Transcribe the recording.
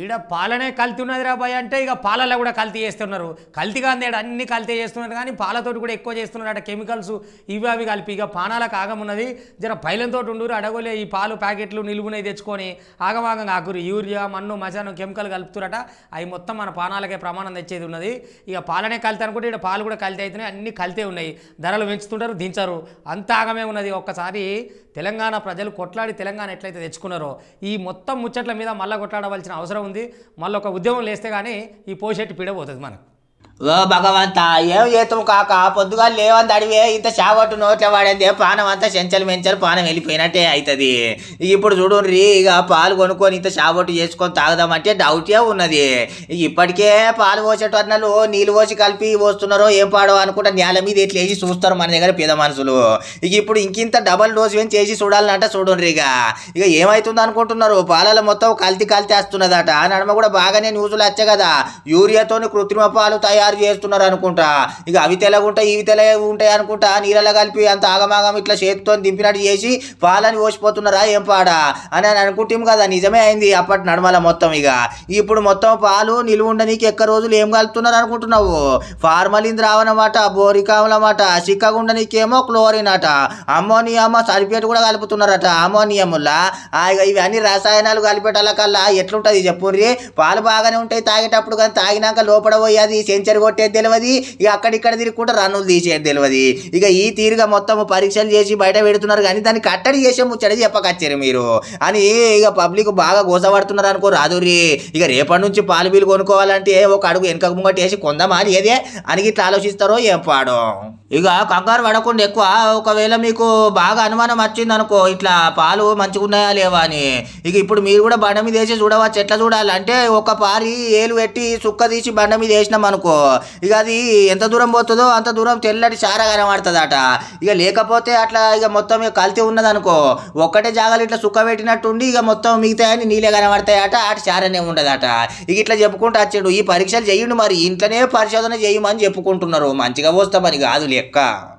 ఈడ పాలనే కల్తీ ఉన్నదిరా భయ అంటే ఇక పాలలో కూడా కల్తీ చేస్తున్నారు కల్తీ ఈడ అన్ని కల్తీ చేస్తున్నారు కానీ పాలతోటి కూడా ఎక్కువ చేస్తున్నారు అట కెమికల్స్ ఇవి అవి కలిపి ఇక పానాలకు ఆగమున్నది జర పైలంతో ఉండరు అడగోలే ఈ పాలు ప్యాకెట్లు నిలువునే తెచ్చుకొని ఆగమాగం ఆకురు యూరియా మన్ను మజాను కెమికల్ కలుపుతురట అవి మొత్తం మన పానాలకే ప్రమాణం తెచ్చేది ఉన్నది ఇక పాలనే కల్తీ అనుకుంటే ఈడ పాలు కూడా కల్తీ అవుతున్నాయి అన్ని కల్తీ ఉన్నాయి ధరలు పెంచుతుంటారు దించరు అంత ఆగమే ఉన్నది ఒక్కసారి తెలంగాణ ప్రజలు కొట్లాడి తెలంగాణ ఎట్లయితే తెచ్చుకున్నారో ఈ మొత్తం ముచ్చట్ల మీద మళ్ళీ కొట్లాడవలసిన అవసరం ఉంది మళ్ళీ ఒక ఉద్యమం లేస్తే కానీ ఈ పోషెట్టు పీడబోతుంది మనకు ఓ భగవంత ఏం చేతం కాక పొద్దుగా లేవని అడివే ఇంత చావట్టు నోట్ల వాడేది పానం అంతా చెంచలు మెంచలు పానం వెళ్ళిపోయినట్టే అవుతుంది ఇప్పుడు చూడుర్రి ఇక పాలు కొనుక్కొని ఇంత చావట్టు చేసుకొని తాగుదామంటే డౌటే ఉన్నది ఇప్పటికే పాలు పోసేటన్నలు నీళ్ళు పోసి కలిపి పోస్తున్నారో ఏం పాడో అనుకుంటా నేల మీద ఇట్లా వేసి చూస్తారు మన దగ్గర పేద మనుషులు ఇక ఇప్పుడు ఇంకింత డబల్ డోస్ ఏం చేసి చూడాలంట చూడండి ఇక ఇక ఏమవుతుంది అనుకుంటున్నారు పాలలో మొత్తం కల్తీ కల్తీ వస్తున్నదట నడమ కూడా బాగానే న్యూస్లు వచ్చే కదా యూరియాతో కృత్రిమ పాలు తయారు తయారు చేస్తున్నారు అనుకుంటా ఇక అవి తెలగుంటా ఇవి తెల ఉంటాయి అనుకుంటా నీళ్ళలో కలిపి అంత ఆగమాగం ఇట్లా చేతితో దింపినట్టు చేసి పాలని పోసిపోతున్నారా ఏం పాడా అని అని అనుకుంటాం కదా నిజమే అయింది అప్పటి నడమల మొత్తం ఇక ఇప్పుడు మొత్తం పాలు నిలువుండ నీకు ఎక్క రోజులు ఏం కలుపుతున్నారు అనుకుంటున్నావు ఫార్మలిన్ ద్రావణమాట బోరికాములమాట చిక్కగుండ నీకేమో క్లోరిన్ అట అమ్మోనియమ సల్ఫేట్ కూడా కలుపుతున్నారట అమ్మోనియములా ఇవన్నీ రసాయనాలు కలిపేటల కల్లా ఎట్లుంటుంది చెప్పుర్రి పాలు బాగానే ఉంటాయి తాగేటప్పుడు కానీ తాగినాక లోపడబోయేది పోయి అది కొట్టేది తెలియదు ఇక అక్కడిక్కడ కూడా రన్నులు తీసేది తెలియదు ఇక ఈ తీరుగా మొత్తం పరీక్షలు చేసి బయట పెడుతున్నారు కానీ దాన్ని కట్టడి చేసే ముచ్చడి చెప్పకచ్చారు మీరు అని ఇక పబ్లిక్ బాగా గోసపడుతున్నారు అనుకో రాదురి ఇక రేపటి నుంచి పాలు బిల్లు కొనుక్కోవాలంటే ఒక అడుగు వెనక వేసి కొందామా ఏదే అని ఇట్లా ఆలోచిస్తారో ఏం పాడం ఇక కంగారు పడకుండా ఎక్కువ ఒకవేళ మీకు బాగా అనుమానం వచ్చింది అనుకో ఇట్లా పాలు మంచిగా ఉన్నాయా లేవా అని ఇక ఇప్పుడు మీరు కూడా బండ మీద వేసి చూడవచ్చు ఎట్లా చూడాలంటే ఒక పారి ఏలు పెట్టి సుక్క తీసి బండ మీద వేసినాం అనుకో ఇక అది ఎంత దూరం పోతుందో అంత దూరం తెల్లటి చార కనబడుతుందట ఇక లేకపోతే అట్లా ఇక మొత్తం ఇక కల్తీ ఉన్నదనుకో ఒక్కటే జాగాలు ఇట్లా సుక్క పెట్టినట్టుండి ఇక మొత్తం మిగతాయని నీళ్ళే కనబడతాయట అటు చారనే ఉండదట ఇక ఇట్లా చెప్పుకుంటూ వచ్చాడు ఈ పరీక్షలు చేయండి మరి ఇంట్లోనే పరిశోధన చేయమని చెప్పుకుంటున్నారు మంచిగా పోస్తామని కాదు లెక్క